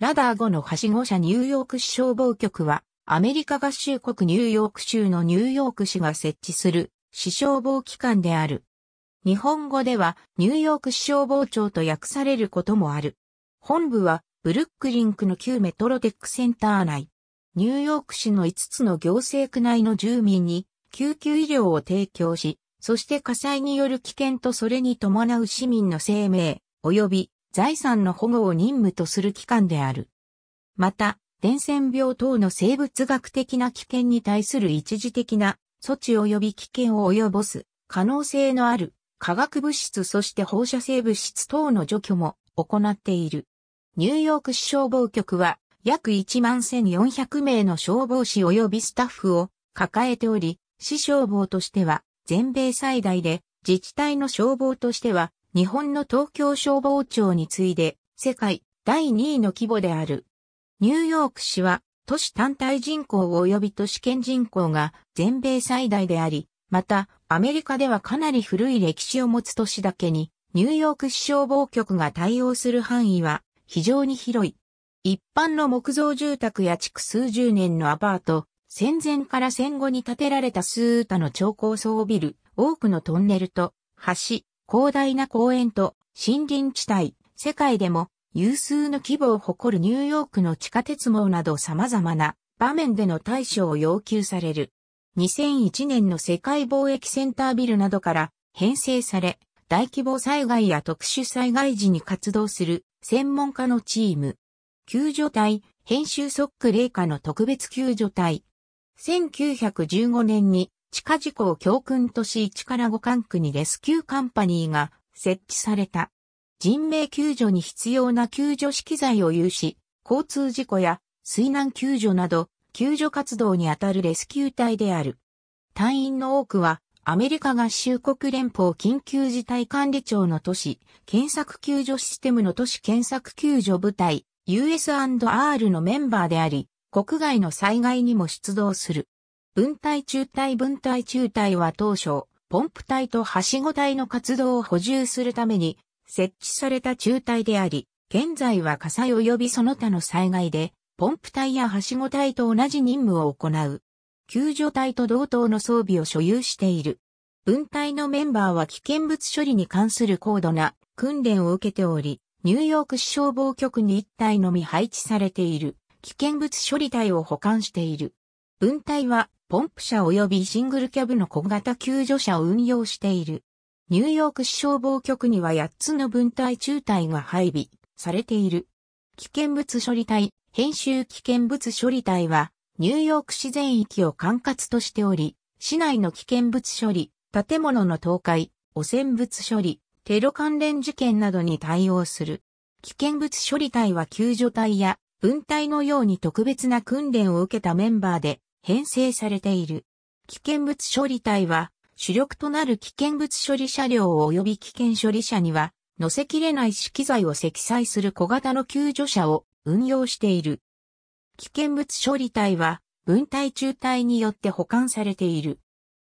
ラダー5のはしご車ニューヨーク市消防局は、アメリカ合衆国ニューヨーク州のニューヨーク市が設置する市消防機関である。日本語ではニューヨーク市消防庁と訳されることもある。本部はブルックリンクの旧メトロテックセンター内。ニューヨーク市の5つの行政区内の住民に救急医療を提供し、そして火災による危険とそれに伴う市民の生命、及び財産の保護を任務とする機関である。また、伝染病等の生物学的な危険に対する一時的な措置及び危険を及ぼす可能性のある化学物質そして放射性物質等の除去も行っている。ニューヨーク市消防局は約1万1400名の消防士及びスタッフを抱えており、市消防としては全米最大で自治体の消防としては日本の東京消防庁に次いで世界第2位の規模である。ニューヨーク市は都市単体人口及び都市圏人口が全米最大であり、またアメリカではかなり古い歴史を持つ都市だけにニューヨーク市消防局が対応する範囲は非常に広い。一般の木造住宅や築数十年のアパート、戦前から戦後に建てられた数多の超高層ビル、多くのトンネルと橋、広大な公園と森林地帯、世界でも有数の規模を誇るニューヨークの地下鉄網など様々な場面での対処を要求される。2001年の世界貿易センタービルなどから編成され、大規模災害や特殊災害時に活動する専門家のチーム。救助隊、編集ソック霊下の特別救助隊。1915年に地下事故を教訓とし1から5管区にレスキューカンパニーが設置された。人命救助に必要な救助資機材を有し、交通事故や水難救助など、救助活動にあたるレスキュー隊である。隊員の多くは、アメリカ合衆国連邦緊急事態管理庁の都市、検索救助システムの都市検索救助部隊、US&R のメンバーであり、国外の災害にも出動する。分体中体分体中体は当初、ポンプ体とはしご体の活動を補充するために設置された中体であり、現在は火災及びその他の災害で、ポンプ隊やはしご隊と同じ任務を行う。救助隊と同等の装備を所有している。分隊のメンバーは危険物処理に関する高度な訓練を受けており、ニューヨーク市消防局に1体のみ配置されている危険物処理隊を保管している。分隊はポンプ車及びシングルキャブの小型救助車を運用している。ニューヨーク市消防局には8つの分隊中隊が配備されている。危険物処理隊、編集危険物処理隊は、ニューヨーク市全域を管轄としており、市内の危険物処理、建物の倒壊、汚染物処理、テロ関連事件などに対応する。危険物処理隊は救助隊や分隊のように特別な訓練を受けたメンバーで、編成されている。危険物処理隊は、主力となる危険物処理車両及び危険処理車には、乗せきれない資機材を積載する小型の救助車を運用している。危険物処理隊は、分隊中隊によって保管されている。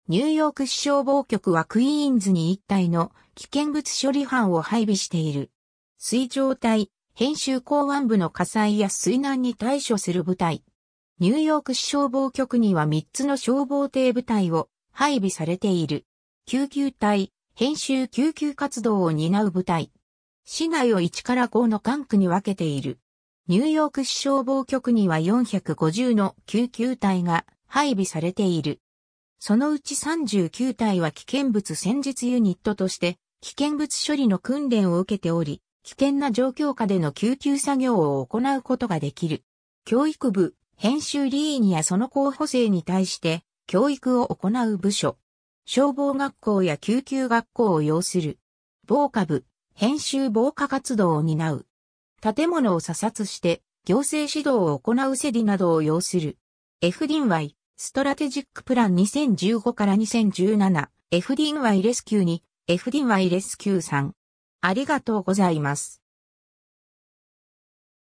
ニューヨーク市消防局はクイーンズに一体の危険物処理班を配備している。水上隊、編集公安部の火災や水難に対処する部隊、ニューヨーク市消防局には3つの消防艇部隊を配備されている。救急隊、編集救急活動を担う部隊。市内を1から5の管区に分けている。ニューヨーク市消防局には450の救急隊が配備されている。そのうち39隊は危険物戦術ユニットとして危険物処理の訓練を受けており、危険な状況下での救急作業を行うことができる。教育部、編集リーニやその候補生に対して教育を行う部署、消防学校や救急学校を要する、防火部、編集防火活動を担う、建物を査察して行政指導を行うセディなどを要する、FDNY、ストラテジックプラン2015から2017、FDNY レスキューに FDNY レスキューさん。ありがとうございます。